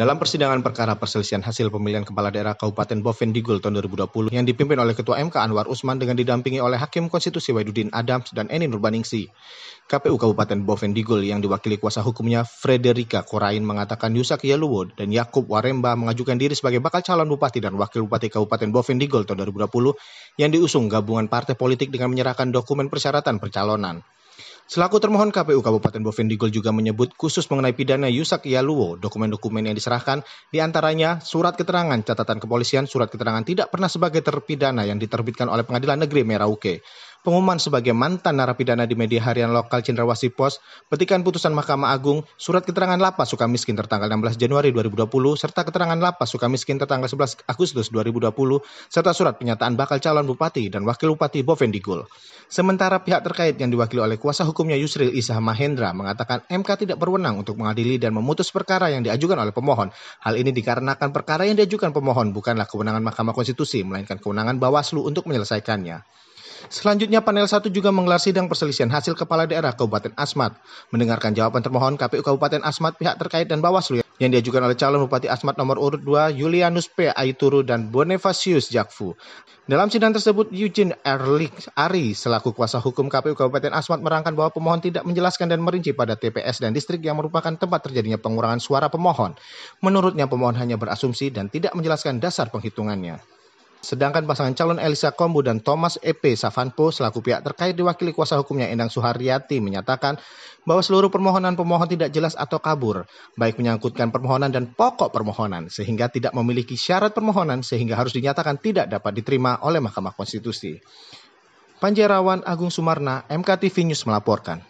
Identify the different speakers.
Speaker 1: Dalam persidangan perkara perselisihan hasil pemilihan Kepala Daerah Kabupaten Boven Bovendigul tahun 2020 yang dipimpin oleh Ketua MK Anwar Usman dengan didampingi oleh Hakim Konstitusi Waidudin Adams dan Eni Nurbaningsi, KPU Kabupaten Boven Bovendigul yang diwakili kuasa hukumnya Frederika Korain mengatakan Yusak Yaluwo dan Yakub Waremba mengajukan diri sebagai bakal calon bupati dan wakil bupati Kabupaten Boven Bovendigul tahun 2020 yang diusung gabungan partai politik dengan menyerahkan dokumen persyaratan percalonan. Selaku termohon KPU Kabupaten Bovendigul juga menyebut khusus mengenai pidana Yusak Yaluwo, dokumen-dokumen yang diserahkan diantaranya surat keterangan catatan kepolisian, surat keterangan tidak pernah sebagai terpidana yang diterbitkan oleh Pengadilan Negeri Merauke pengumuman sebagai mantan narapidana di media harian lokal Cendrawasi Pos, petikan putusan Mahkamah Agung, surat keterangan lapas suka miskin tertanggal 16 Januari 2020, serta keterangan lapas suka miskin tertanggal 11 Agustus 2020, serta surat pernyataan bakal calon bupati dan wakil bupati Bovendigul. Sementara pihak terkait yang diwakili oleh kuasa hukumnya Yusril Isah Mahendra mengatakan MK tidak berwenang untuk mengadili dan memutus perkara yang diajukan oleh pemohon. Hal ini dikarenakan perkara yang diajukan pemohon bukanlah kewenangan Mahkamah Konstitusi, melainkan kewenangan Bawaslu untuk menyelesaikannya. Selanjutnya panel 1 juga menggelar sidang perselisihan hasil kepala daerah Kabupaten Asmat. Mendengarkan jawaban termohon KPU Kabupaten Asmat pihak terkait dan Bawaslu yang diajukan oleh calon Bupati Asmat nomor urut 2 Julianus P. Aituru dan Bonefasius Jakfu. Dalam sidang tersebut Eugene Erlik Ari selaku kuasa hukum KPU Kabupaten Asmat merangkan bahwa pemohon tidak menjelaskan dan merinci pada TPS dan distrik yang merupakan tempat terjadinya pengurangan suara pemohon. Menurutnya pemohon hanya berasumsi dan tidak menjelaskan dasar penghitungannya. Sedangkan pasangan calon Elisa Kombu dan Thomas EP Savanpo selaku pihak terkait diwakili kuasa hukumnya Endang Suharyati menyatakan bahwa seluruh permohonan pemohon tidak jelas atau kabur, baik menyangkutkan permohonan dan pokok permohonan, sehingga tidak memiliki syarat permohonan sehingga harus dinyatakan tidak dapat diterima oleh Mahkamah Konstitusi. Panjerawan Agung Sumarna, MKTV News melaporkan.